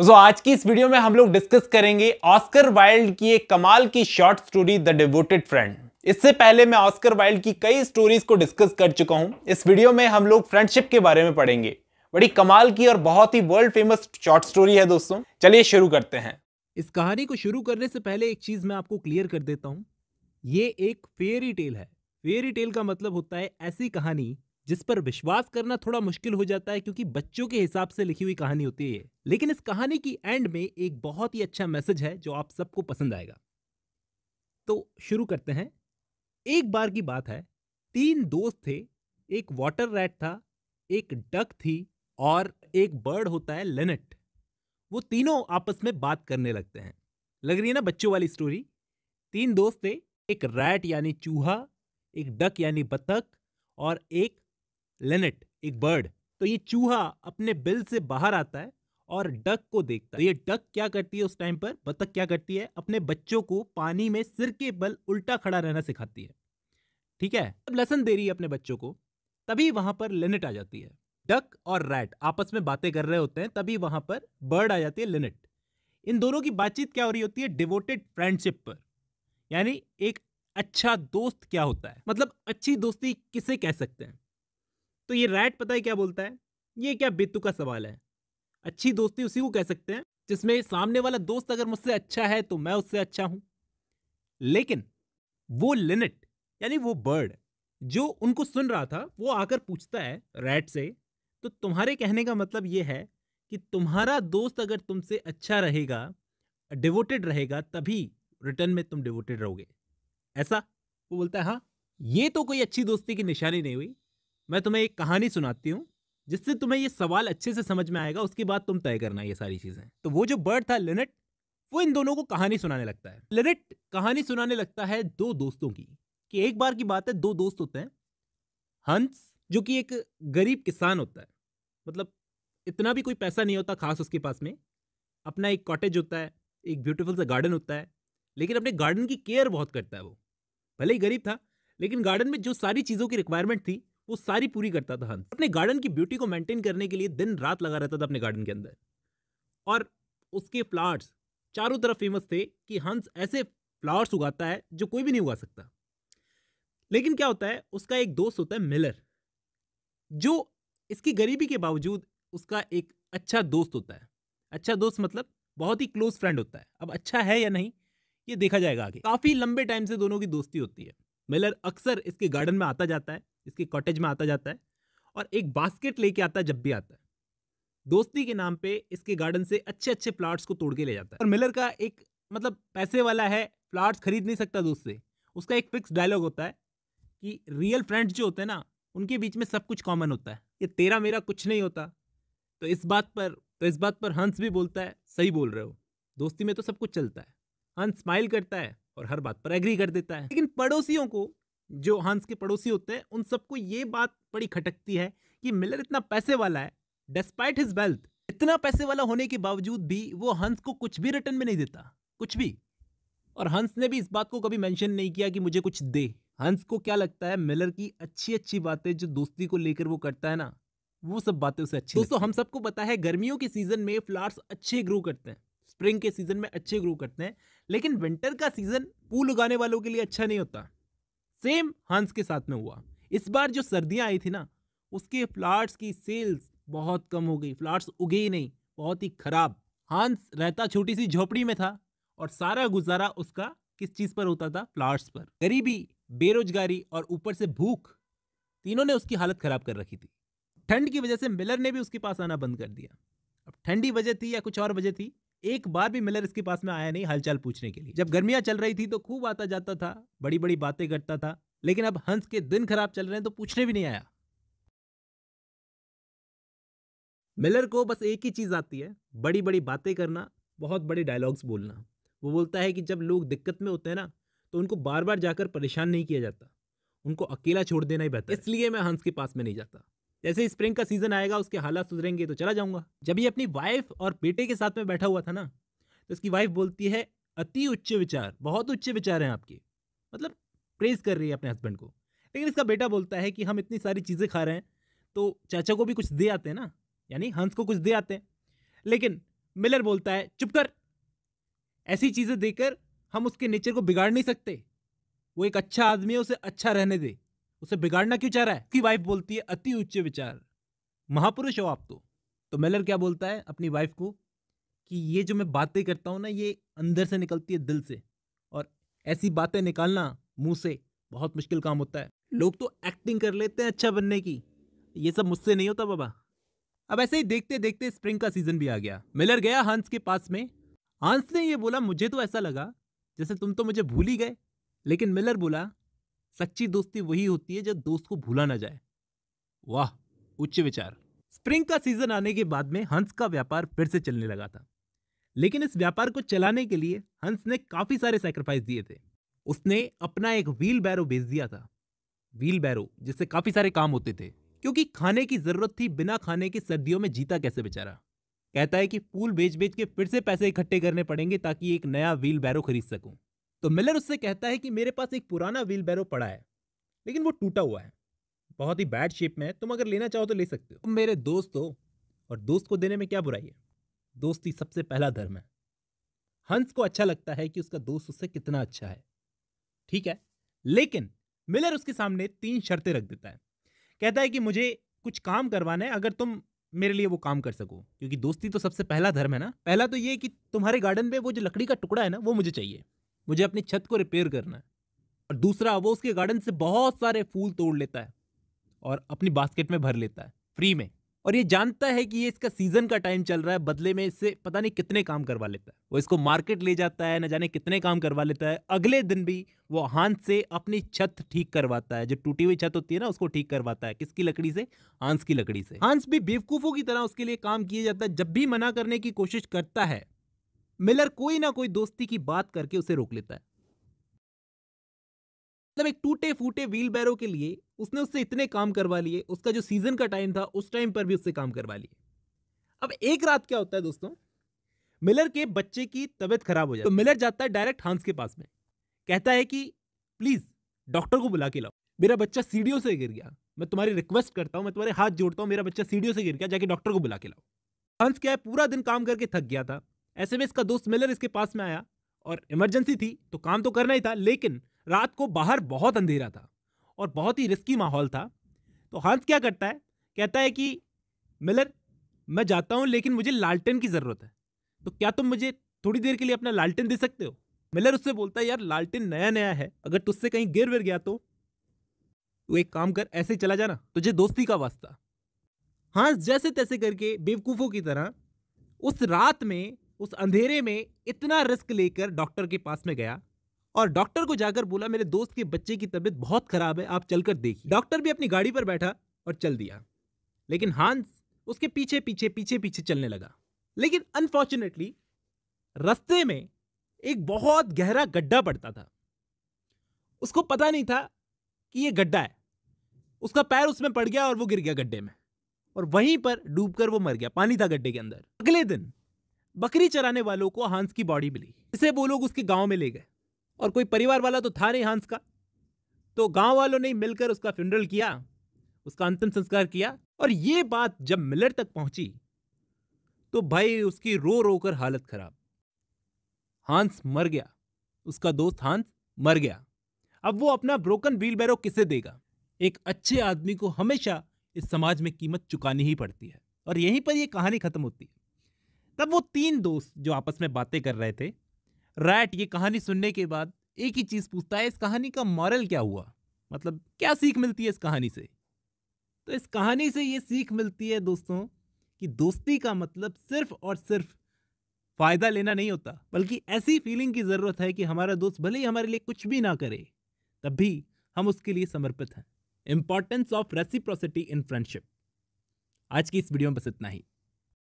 दोस्तों आज की इस वीडियो में हम लोग डिस्कस करेंगे ऑस्कर वाइल्ड की एक कमाल की short story the devoted friend इससे पहले मैं ऑस्कर वाइल्ड की कई स्टोरीज को डिस्कस कर चुका हूं इस वीडियो में हम लोग फ्रेंडशिप के बारे में पढ़ेंगे बड़ी कमाल की और बहुत ही वर्ल्ड फेमस शॉर्ट स्टोरी है दोस्तों चलिए शुरू करते हैं इस कहानी को शुरू करने से पहले एक चीज मैं आपको क्लियर कर देता हूँ ये एक फेयरी टेल है फेयरी टेल का मतलब होता है ऐसी कहानी जिस पर विश्वास करना थोड़ा मुश्किल हो जाता है क्योंकि बच्चों के हिसाब से लिखी हुई कहानी होती है लेकिन इस कहानी की एंड में एक बहुत ही अच्छा मैसेज है जो आप सबको पसंद आएगा तो शुरू करते हैं एक बार की बात है तीन दोस्त थे एक वाटर रैट था एक डक थी और एक बर्ड होता है लेनेट वो तीनों आपस में बात करने लगते हैं लग रही है ना बच्चों वाली स्टोरी तीन दोस्त थे एक रैट यानी चूहा एक डक यानी बतख और एक लेनेट एक बर्ड तो ये चूहा अपने बिल से बाहर आता है और डक को देखता है तो ये डक क्या करती है उस टाइम पर बतख क्या करती है अपने बच्चों को पानी में सिर के बल उल्टा खड़ा रहना सिखाती है ठीक है अब लेसन दे रही है अपने बच्चों को तभी वहां पर लिनेट आ जाती है डक और रैट आपस में बातें कर रहे होते हैं तभी वहां पर बर्ड आ जाती है लिनेट इन दोनों की बातचीत क्या हो रही होती है डिवोटेड फ्रेंडशिप पर यानी एक अच्छा दोस्त क्या होता है मतलब अच्छी दोस्ती किसे कह सकते हैं तो ये रैट पता है क्या बोलता है ये क्या बेतु का सवाल है अच्छी दोस्ती उसी को कह सकते हैं जिसमें सामने वाला दोस्त अगर मुझसे अच्छा है तो मैं उससे अच्छा हूं लेकिन वो लिनट यानी वो बर्ड जो उनको सुन रहा था वो आकर पूछता है रैट से तो तुम्हारे कहने का मतलब ये है कि तुम्हारा दोस्त अगर तुमसे अच्छा रहेगा डिवोटेड रहेगा तभी रिटर्न में तुम डिवोटेड रहोगे ऐसा वो बोलता है हाँ ये तो कोई अच्छी दोस्ती की निशानी नहीं हुई मैं तुम्हें एक कहानी सुनाती हूँ जिससे तुम्हें ये सवाल अच्छे से समझ में आएगा उसके बाद तुम तय करना ये सारी चीज़ें तो वो जो बर्ड था लिनेट वो इन दोनों को कहानी सुनाने लगता है लिनेट कहानी सुनाने लगता है दो दोस्तों की कि एक बार की बात है दो दोस्त होते हैं हंस जो कि एक गरीब किसान होता है मतलब इतना भी कोई पैसा नहीं होता खास उसके पास में अपना एक कॉटेज होता है एक ब्यूटीफुल सा गार्डन होता है लेकिन अपने गार्डन की केयर बहुत करता है वो भले ही गरीब था लेकिन गार्डन में जो सारी चीज़ों की रिक्वायरमेंट थी वो सारी पूरी करता था हंस अपने गार्डन की ब्यूटी को मेंटेन करने के लिए दिन रात लगा रहता था अपने गार्डन के अंदर और उसके फ्लावर्स चारों तरफ फेमस थे कि हंस ऐसे फ्लावर्स उगाता है जो कोई भी नहीं उगा सकता लेकिन क्या होता है उसका एक दोस्त होता है मिलर जो इसकी गरीबी के बावजूद उसका एक अच्छा दोस्त होता है अच्छा दोस्त मतलब बहुत ही क्लोज फ्रेंड होता है अब अच्छा है या नहीं ये देखा जाएगा आगे काफ़ी लंबे टाइम से दोनों की दोस्ती होती है मिलर अक्सर इसके गार्डन में आता जाता है इसके कॉटेज में आता जाता है और एक बास्केट लेके आता है जब भी आता है दोस्ती के नाम पे इसके गार्डन से अच्छे अच्छे प्लाट्स को तोड़ के ले जाता है और मिलर का एक मतलब पैसे वाला है प्लाट्स खरीद नहीं सकता दोस्त से उसका एक फिक्स डायलॉग होता है कि रियल फ्रेंड्स जो होते हैं ना उनके बीच में सब कुछ कॉमन होता है ये तेरा मेरा कुछ नहीं होता तो इस बात पर तो इस बात पर हंस भी बोलता है सही बोल रहे हो दोस्ती में तो सब कुछ चलता है हंस स्माइल करता है और हर बात पर एग्री कर देता है लेकिन पड़ोसियों को जो हंस के पड़ोसी होते हैं उन सबको ये बात बड़ी खटकती है कि मिलर इतना पैसे वाला है डिस्पाइट हिज वेल्थ इतना पैसे वाला होने के बावजूद भी वो हंस को कुछ भी रिटर्न में नहीं देता कुछ भी और हंस ने भी इस बात को कभी मेंशन नहीं किया कि मुझे कुछ दे हंस को क्या लगता है मिलर की अच्छी अच्छी बातें जो दोस्ती को लेकर वो करता है ना वो सब बातें उसे अच्छी दोस्तों हम सबको पता है गर्मियों के सीजन में फ्लावर्स अच्छे ग्रो करते हैं स्प्रिंग के सीजन में अच्छे ग्रो करते हैं लेकिन विंटर का सीजन फूल उगाने वालों के लिए अच्छा नहीं होता सेम हंस के साथ में हुआ इस बार जो सर्दियां आई थी ना उसके फ्लावर्स की सेल्स बहुत कम हो गई फ्लावर्स उगे ही नहीं बहुत ही खराब हंस रहता छोटी सी झोपड़ी में था और सारा गुजारा उसका किस चीज़ पर होता था फ्लावर्स पर गरीबी बेरोजगारी और ऊपर से भूख तीनों ने उसकी हालत ख़राब कर रखी थी ठंड की वजह से मिलर ने भी उसके पास आना बंद कर दिया अब ठंडी वजह थी या कुछ और वजह थी एक बार भी मिलर इसके पास में आया नहीं हालचाल पूछने के लिए जब गर्मियां चल रही थी तो खूब आता जाता था बड़ी बड़ी बातें करता था लेकिन अब हंस के दिन खराब चल रहे हैं तो पूछने भी नहीं आया मिलर को बस एक ही चीज़ आती है बड़ी बड़ी बातें करना बहुत बड़े डायलॉग्स बोलना वो बोलता है कि जब लोग दिक्कत में होते हैं ना तो उनको बार बार जाकर परेशान नहीं किया जाता उनको अकेला छोड़ देना ही बेहतर इसलिए मैं हंस के पास में नहीं जाता जैसे ही स्प्रिंग का सीजन आएगा उसके हालात सुधरेंगे तो चला जाऊंगा जब ये अपनी वाइफ और बेटे के साथ में बैठा हुआ था ना तो उसकी वाइफ बोलती है अति उच्च विचार बहुत उच्च विचार हैं आपके मतलब प्रेज कर रही है अपने हस्बैंड को लेकिन इसका बेटा बोलता है कि हम इतनी सारी चीज़ें खा रहे हैं तो चाचा को भी कुछ दे आते हैं ना यानी हंस को कुछ दे आते हैं लेकिन मिलर बोलता है चुप कर ऐसी चीज़ें देकर हम उसके नेचर को बिगाड़ नहीं सकते वो एक अच्छा आदमी है उसे अच्छा रहने दे उसे बिगाड़ना क्यों चाह रहा है उसकी वाइफ बोलती है अति उच्च विचार महापुरुष हो आप तो तो मिलर क्या बोलता है अपनी वाइफ को कि ये जो मैं बातें करता हूँ ना ये अंदर से निकलती है दिल से और ऐसी बातें निकालना मुंह से बहुत मुश्किल काम होता है लोग तो एक्टिंग कर लेते हैं अच्छा बनने की ये सब मुझसे नहीं होता बाबा अब ऐसे ही देखते देखते स्प्रिंग का सीजन भी आ गया मिलर गया हंस के पास में हंस ने ये बोला मुझे तो ऐसा लगा जैसे तुम तो मुझे भूल ही गए लेकिन मिलर बोला सच्ची दोस्ती वही होती है जब दोस्त को भूला ना जाए वाह उच्च विचार स्प्रिंग का सीजन आने के बाद में हंस का व्यापार फिर से चलने लगा था लेकिन इस व्यापार को चलाने के लिए हंस ने काफ़ी सारे सेक्रीफाइस दिए थे उसने अपना एक व्हील बैरो बेच दिया था व्हील बैरो जिससे काफ़ी सारे काम होते थे क्योंकि खाने की ज़रूरत थी बिना खाने की सर्दियों में जीता कैसे बेचारा कहता है कि फूल बेच बेच के फिर से पैसे इकट्ठे करने पड़ेंगे ताकि एक नया व्हील बैरो खरीद सकूं तो मिलर उससे कहता है कि मेरे पास एक पुराना व्हील बैरो पड़ा है लेकिन वो टूटा हुआ है बहुत ही बैड शेप में है तुम अगर लेना चाहो तो ले सकते हो तुम मेरे दोस्त हो और दोस्त को देने में क्या बुराई है दोस्ती सबसे पहला धर्म है हंस को अच्छा लगता है कि उसका दोस्त उससे कितना अच्छा है ठीक है लेकिन मिलर उसके सामने तीन शर्तें रख देता है कहता है कि मुझे कुछ काम करवाना है अगर तुम मेरे लिए वो काम कर सको क्योंकि दोस्ती तो सबसे पहला धर्म है ना पहला तो ये कि तुम्हारे गार्डन में वो जो लकड़ी का टुकड़ा है ना वो मुझे चाहिए मुझे अपनी छत को रिपेयर करना है और दूसरा वो उसके गार्डन से बहुत सारे फूल तोड़ लेता है और अपनी बास्केट में भर लेता है फ्री में और ये जानता है कि ये इसका सीजन का टाइम चल रहा है बदले में इससे पता नहीं कितने काम करवा लेता है वो इसको मार्केट ले जाता है न जाने कितने काम करवा लेता है अगले दिन भी वो हाथ से अपनी छत ठीक करवाता है जो टूटी हुई छत होती है ना उसको ठीक करवाता है किसकी लकड़ी से हांस की लकड़ी से हांस भी बेवकूफों की तरह उसके लिए काम किया जाता है जब भी मना करने की कोशिश करता है मिलर कोई ना कोई दोस्ती की बात करके उसे रोक लेता है मतलब एक टूटे फूटे व्हील बैरो के लिए उसने उससे इतने काम करवा लिए उसका जो सीजन का टाइम था उस टाइम पर भी उससे काम करवा लिए अब एक रात क्या होता है दोस्तों मिलर के बच्चे की तबीयत खराब हो जाती है तो मिलर जाता है डायरेक्ट हांस के पास में कहता है कि प्लीज डॉक्टर को बुला के लाओ मेरा बच्चा सीढ़ियों से गिर गया मैं तुम्हारी रिक्वेस्ट करता हूँ मैं तुम्हारे हाथ जोड़ता हूँ मेरा बच्चा सीढ़ियों से गिर गया जाके डॉक्टर को बुला के लाओ हंस क्या है पूरा दिन काम करके थक गया था ऐसे में इसका दोस्त मिलर इसके पास में आया और इमरजेंसी थी तो काम तो करना ही था लेकिन रात को बाहर बहुत अंधेरा था और बहुत ही रिस्की माहौल था तो हंस क्या करता है कहता है कि मिलर मैं जाता हूँ लेकिन मुझे लालटेन की ज़रूरत है तो क्या तुम मुझे थोड़ी देर के लिए अपना लालटेन दे सकते हो मिलर उससे बोलता है यार लालटेन नया नया है अगर तुझसे कहीं गिर विर गया तो तू एक काम कर ऐसे चला जाना तुझे दोस्ती का वास्ता हाँ जैसे तैसे करके बेवकूफ़ों की तरह उस रात में उस अंधेरे में इतना रिस्क लेकर डॉक्टर के पास में गया और डॉक्टर को जाकर बोला मेरे दोस्त के बच्चे की तबीयत बहुत खराब है आप चलकर देखिए डॉक्टर भी अपनी गाड़ी पर बैठा और चल दिया लेकिन हांस उसके पीछे पीछे पीछे पीछे चलने लगा लेकिन अनफॉर्चुनेटली रस्ते में एक बहुत गहरा गड्ढा पड़ता था उसको पता नहीं था कि यह गड्ढा है उसका पैर उसमें पड़ गया और वो गिर गया गड्ढे में और वहीं पर डूबकर वो मर गया पानी था गड्ढे के अंदर अगले दिन बकरी चराने वालों को हांस की बॉडी मिली इसे वो लोग उसके गांव में ले गए और कोई परिवार वाला तो था नहीं हांस का तो गांव वालों ने मिलकर उसका फ्यूनरल किया उसका अंतिम संस्कार किया और ये बात जब मिलर तक पहुंची तो भाई उसकी रो रो कर हालत खराब हांस मर गया उसका दोस्त हांस मर गया अब वो अपना ब्रोकन व्हील बैरो किसे देगा एक अच्छे आदमी को हमेशा इस समाज में कीमत चुकानी ही पड़ती है और यहीं पर यह कहानी खत्म होती है तब वो तीन दोस्त जो आपस में बातें कर रहे थे रैट ये कहानी सुनने के बाद एक ही चीज पूछता है इस कहानी का मॉरल क्या हुआ मतलब क्या सीख मिलती है इस कहानी से तो इस कहानी से ये सीख मिलती है दोस्तों कि दोस्ती का मतलब सिर्फ और सिर्फ फ़ायदा लेना नहीं होता बल्कि ऐसी फीलिंग की ज़रूरत है कि हमारा दोस्त भले ही हमारे लिए कुछ भी ना करे तब भी हम उसके लिए समर्पित हैं importance of reciprocity in friendship आज की इस वीडियो में बस इतना ही